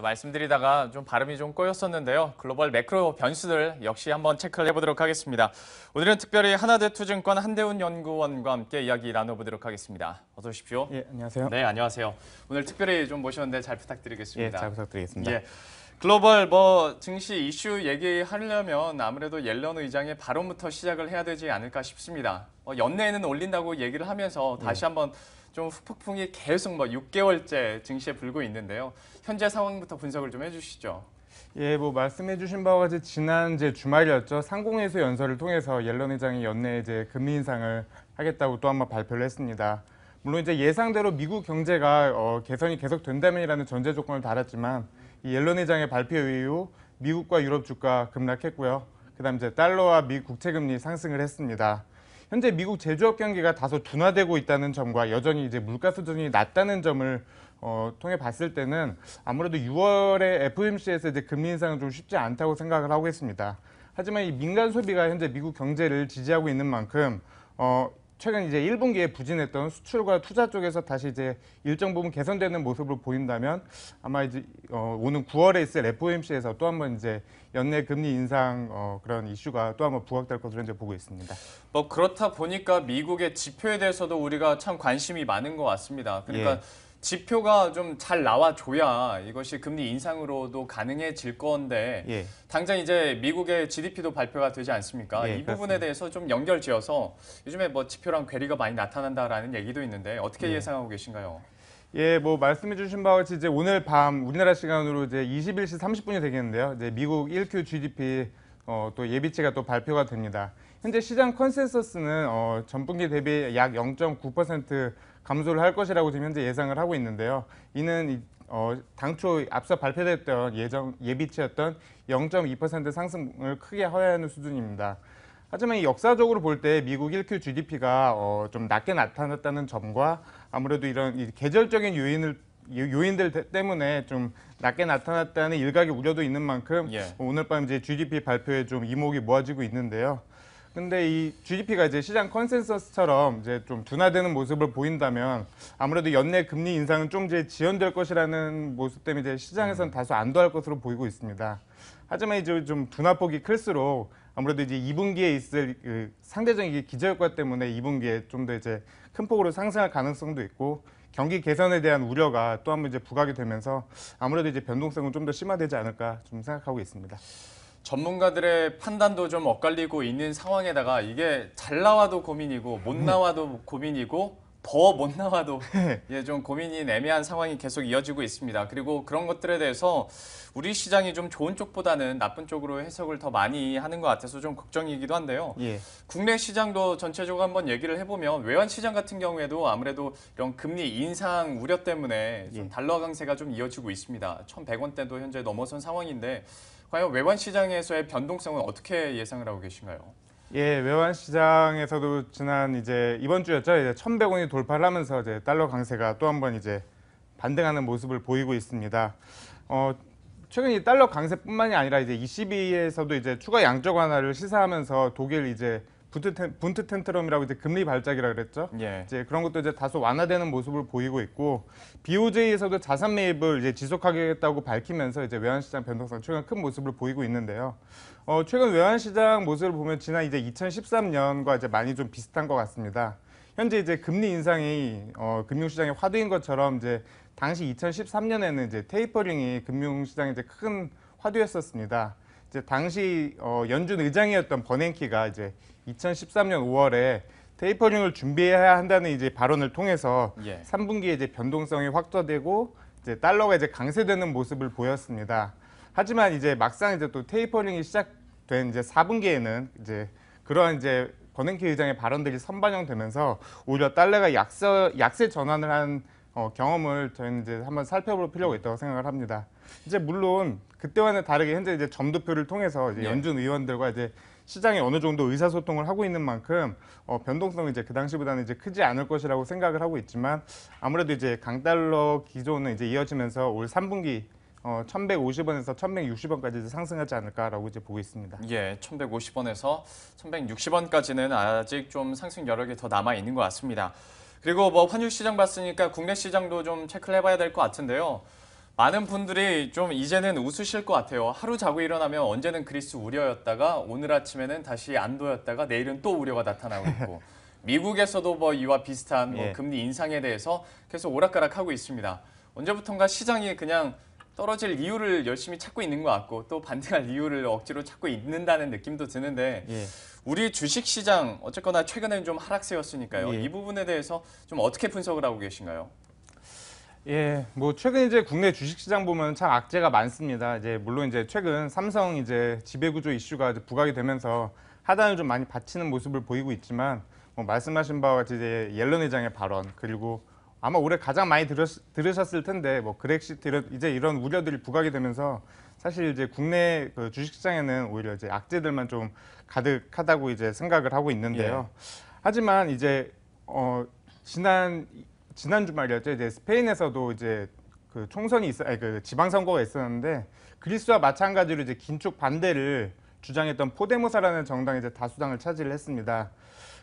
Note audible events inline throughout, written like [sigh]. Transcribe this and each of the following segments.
말씀드리다가 좀 발음이 좀 꼬였었는데요. 글로벌 매크로 변수들 역시 한번 체크를 해보도록 하겠습니다. 오늘은 특별히 하나대투증권 한대훈 연구원과 함께 이야기 나눠보도록 하겠습니다. 어서 오십시오. 예, 안녕하세요. 네, 안녕하세요. 오늘 특별히 좀 모셨는데 잘 부탁드리겠습니다. 예, 잘 부탁드리겠습니다. 예. 글로벌 뭐 증시 이슈 얘기하려면 아무래도 옐런 의장의 발언부터 시작을 해야 되지 않을까 싶습니다. 어, 연내에는 올린다고 얘기를 하면서 다시 예. 한번 좀 후폭풍이 계속 뭐 6개월째 증시에 불고 있는데요. 현재 상황부터 분석을 좀 해주시죠. 예, 뭐 말씀해주신 바와 같이 지난 제 주말이었죠. 상공회수 연설을 통해서 옐런 회장이 연내 이제 금리 인상을 하겠다고 또 한 번 발표를 했습니다. 물론 이제 예상대로 미국 경제가 어, 개선이 계속 된다면이라는 전제 조건을 달았지만 이 옐런 회장의 발표 이후 미국과 유럽 주가 급락했고요. 그다음 이제 달러와 미 국채 금리 상승을 했습니다. 현재 미국 제조업 경기가 다소 둔화되고 있다는 점과 여전히 이제 물가 수준이 낮다는 점을 어, 통해 봤을 때는 아무래도 6월에 FOMC에서 이제 금리 인상은 좀 쉽지 않다고 생각을 하고 있습니다. 하지만 이 민간 소비가 현재 미국 경제를 지지하고 있는 만큼 어, 최근 이제 1분기에 부진했던 수출과 투자 쪽에서 다시 이제 일정 부분 개선되는 모습을 보인다면 아마 이제 어, 오는 9월에 있을 FOMC에서 또 한번 이제 연내 금리 인상 어, 그런 이슈가 또 한번 부각될 것으로 이제 보고 있습니다. 뭐 그렇다 보니까 미국의 지표에 대해서도 우리가 참 관심이 많은 것 같습니다. 그러니까 예. 지표가 좀 잘 나와줘야 이것이 금리 인상으로도 가능해질 건데 예. 당장 이제 미국의 GDP도 발표가 되지 않습니까? 예, 이 부분에 그렇습니다. 대해서 좀 연결지어서 요즘에 뭐 지표랑 괴리가 많이 나타난다라는 얘기도 있는데 어떻게 예. 예상하고 계신가요? 예, 뭐 말씀해 주신 바와 같이 이제 오늘 밤 우리나라 시간으로 이제 21시 30분이 되겠는데요. 이제 미국 1Q GDP 어, 또 예비치가 또 발표가 됩니다. 현재 시장 컨센서스는 어, 전분기 대비 약0.9% 감소를 할 것이라고 지금 현재 예상을 하고 있는데요. 이는 어, 당초 앞서 발표됐던 예정, 예비치였던 0.2% 상승을 크게 허야하는 수준입니다. 하지만 역사적으로 볼 때 미국 1Q GDP가 어, 좀 낮게 나타났다는 점과 아무래도 이런 계절적인 요인을 요인들 때문에 좀 낮게 나타났다는 일각의 우려도 있는 만큼 예. 오늘 밤 이제 GDP 발표에 좀 이목이 모아지고 있는데요. 근데 이 GDP가 이제 시장 컨센서스처럼 이제 좀 둔화되는 모습을 보인다면 아무래도 연내 금리 인상은 좀 이제 지연될 것이라는 모습 때문에 이제 시장에서는 음. 다소 안도할 것으로 보이고 있습니다. 하지만 이제 좀 둔화폭이 클수록 아무래도 이제 2분기에 있을 그 상대적인 기저효과 때문에 2분기에 좀 더 이제 큰 폭으로 상승할 가능성도 있고 경기 개선에 대한 우려가 또 한 번 이제 부각이 되면서 아무래도 이제 변동성은 좀 더 심화되지 않을까 좀 생각하고 있습니다. 전문가들의 판단도 좀 엇갈리고 있는 상황에다가 이게 잘 나와도 고민이고 못 네. 나와도 고민이고 더못 나와도 [laughs] 예, 좀 고민이 애매한 상황이 계속 이어지고 있습니다. 그리고 그런 것들에 대해서 우리 시장이 좀 좋은 쪽보다는 나쁜 쪽으로 해석을 더 많이 하는 것 같아서 좀 걱정이기도 한데요. 예. 국내 시장도 전체적으로 한번 얘기를 해보면 외환 시장 같은 경우에도 아무래도 이런 금리 인상 우려 때문에 좀 예. 달러 강세가 좀 이어지고 있습니다. 1,100원대도 현재 넘어선 상황인데 과연 외환 시장에서의 변동성은 어떻게 예상을 하고 계신가요? 예, 외환 시장에서도 지난 이제 이번 주였죠. 이제 1,100원이 돌파를 하면서 이제 달러 강세가 또 한번 이제 반등하는 모습을 보이고 있습니다. 어, 최근 이 달러 강세뿐만이 아니라 이제 ECB에서도 이제 추가 양적 완화를 시사하면서 독일 이제 분트, 텐, 분트 텐트럼이라고 이제 금리 발작이라 그랬죠. 예. 이제 그런 것도 이제 다소 완화되는 모습을 보이고 있고 BOJ에서도 자산 매입을 이제 지속하겠다고 밝히면서 이제 외환 시장 변동성 최근 큰 모습을 보이고 있는데요. 어, 최근 외환 시장 모습을 보면 지난 이제 2013년과 이제 많이 좀 비슷한 것 같습니다. 현재 이제 금리 인상이 어, 금융시장의 화두인 것처럼 이제 당시 2013년에는 이제 테이퍼링이 금융시장에 이제 큰 화두였었습니다. 이제 당시 어, 연준 의장이었던 버냉키가 이제 2013년 5월에 테이퍼링을 준비해야 한다는 이제 발언을 통해서 예. 3분기에 이제 변동성이 확대되고 이제 달러가 이제 강세되는 모습을 보였습니다. 하지만 이제 막상 이제 또 테이퍼링이 시작된 이제 4분기에는 이제 그러 이제 버냉키 의장의 발언들이 선반영되면서 오히려 달러가 약세, 약세 전환을 한 어, 경험을 저희는 이제 한번 살펴볼 필요가 있다고 생각을 합니다. 이제 물론 그때와는 다르게 현재 이제 점도표를 통해서 이제 네. 연준 의원들과 이제 시장이 어느 정도 의사소통을 하고 있는 만큼 어, 변동성이 이제 그 당시보다는 이제 크지 않을 것이라고 생각을 하고 있지만 아무래도 이제 강달러 기조는 이제 이어지면서 올 3분기 어, 1,150원에서 1,160원까지 상승하지 않을까라고 이제 보고 있습니다. 예, 1,150원에서 1,160원까지는 아직 좀 상승 여력이 더 남아 있는 것 같습니다. 그리고 뭐 환율 시장 봤으니까 국내 시장도 좀 체크를 해봐야 될 것 같은데요. 많은 분들이 좀 이제는 웃으실 것 같아요. 하루 자고 일어나면 언제는 그리스 우려였다가 오늘 아침에는 다시 안도였다가 내일은 또 우려가 나타나고 있고 [laughs] 미국에서도 뭐 이와 비슷한 뭐 예. 금리 인상에 대해서 계속 오락가락하고 있습니다. 언제부턴가 시장이 그냥 떨어질 이유를 열심히 찾고 있는 것 같고 또 반등할 이유를 억지로 찾고 있는다는 느낌도 드는데 예. 우리 주식 시장 어쨌거나 최근에는 좀 하락세였으니까요. 예. 이 부분에 대해서 좀 어떻게 분석을 하고 계신가요? 예, 뭐 최근 이제 국내 주식시장 보면 참 악재가 많습니다. 이제 물론 이제 최근 삼성 이제 지배구조 이슈가 이제 부각이 되면서 하단을 좀 많이 받치는 모습을 보이고 있지만 뭐 말씀하신 바와 같이 이제 옐런 회장의 발언 그리고 아마 올해 가장 많이 들으셨, 을 텐데 뭐 그렉시트 이런 이제 이런 우려들이 부각이 되면서 사실 이제 국내 그 주식시장에는 오히려 이제 악재들만 좀 가득하다고 이제 생각을 하고 있는데요. 예. 하지만 이제 어 지난 지난 주말이었죠. 이제 스페인에서도 이제 그 총선이 있어, 아니, 그 지방선거가 있었는데 그리스와 마찬가지로 이제 긴축 반대를 주장했던 포데모사라는 정당이 이제 다수당을 차지를 했습니다.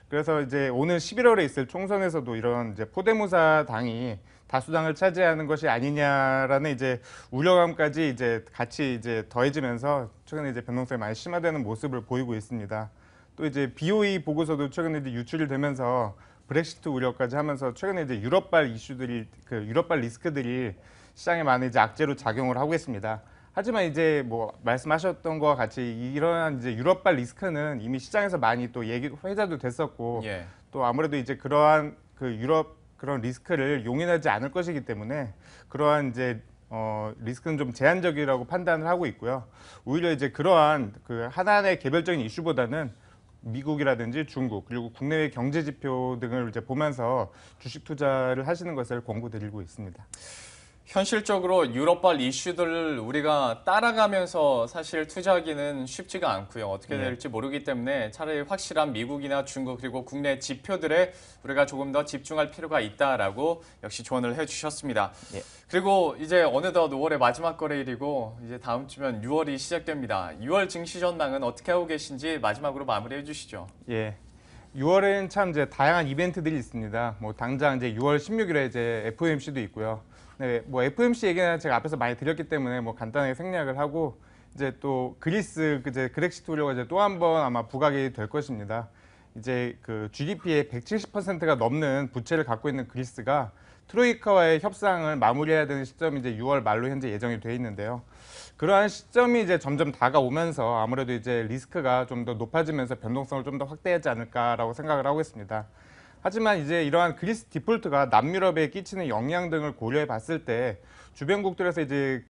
그래서 이제 오는 11월에 있을 총선에서도 이런 이제 포데모사 당이 다수당을 차지하는 것이 아니냐라는 이제 우려감까지 이제 같이 이제 더해지면서 최근에 이제 변동성이 많이 심화되는 모습을 보이고 있습니다. 또 이제 BOE 보고서도 최근에 이제 유출이 되면서 브렉시트 우려까지 하면서 최근에 이제 유럽발 이슈들이 그 유럽발 리스크들이 시장에 많이 이제 악재로 작용을 하고 있습니다. 하지만 이제 뭐 말씀하셨던 것과 같이 이러한 이제 유럽발 리스크는 이미 시장에서 많이 또 얘기 회자도 됐었고 예. 또 아무래도 이제 그러한 그 유럽 그런 리스크를 용인하지 않을 것이기 때문에 그러한 이제 어, 리스크는 좀 제한적이라고 판단을 하고 있고요. 오히려 이제 그러한 그 하나의 개별적인 이슈보다는 미국이라든지 중국 그리고 국내외 경제 지표 등을 이제 보면서 주식 투자를 하시는 것을 권고드리고 있습니다. 현실적으로 유럽발 이슈들을 우리가 따라가면서 사실 투자하기는 쉽지가 않고요. 어떻게 네. 될지 모르기 때문에 차라리 확실한 미국이나 중국 그리고 국내 지표들에 우리가 조금 더 집중할 필요가 있다라고 역시 조언을 해주셨습니다. 예. 그리고 이제 어느덧 5월의 마지막 거래일이고 이제 다음 주면 6월이 시작됩니다. 6월 증시 전망은 어떻게 하고 계신지 마지막으로 마무리해 주시죠. 예, 6월엔 참 이제 다양한 이벤트들이 있습니다. 뭐 당장 이제 6월 16일에 이제 FOMC도 있고요. 네, 뭐 FMC 얘기는 제가 앞에서 많이 드렸기 때문에 뭐 간단하게 생략을 하고 이제 또 그리스 그 이제 그렉시트 우려가 이제 또 한 번 아마 부각이 될 것입니다. 이제 그 GDP의 170%가 넘는 부채를 갖고 있는 그리스가 트로이카와의 협상을 마무리해야 되는 시점이 이제 6월 말로 현재 예정이 돼 있는데요. 그러한 시점이 이제 점점 다가오면서 아무래도 이제 리스크가 좀 더 높아지면서 변동성을 좀 더 확대하지 않을까라고 생각을 하고 있습니다. 하지만 이제 이러한 그리스 디폴트가 남유럽에 끼치는 영향 등을 고려해 봤을 때 주변국들에서 이제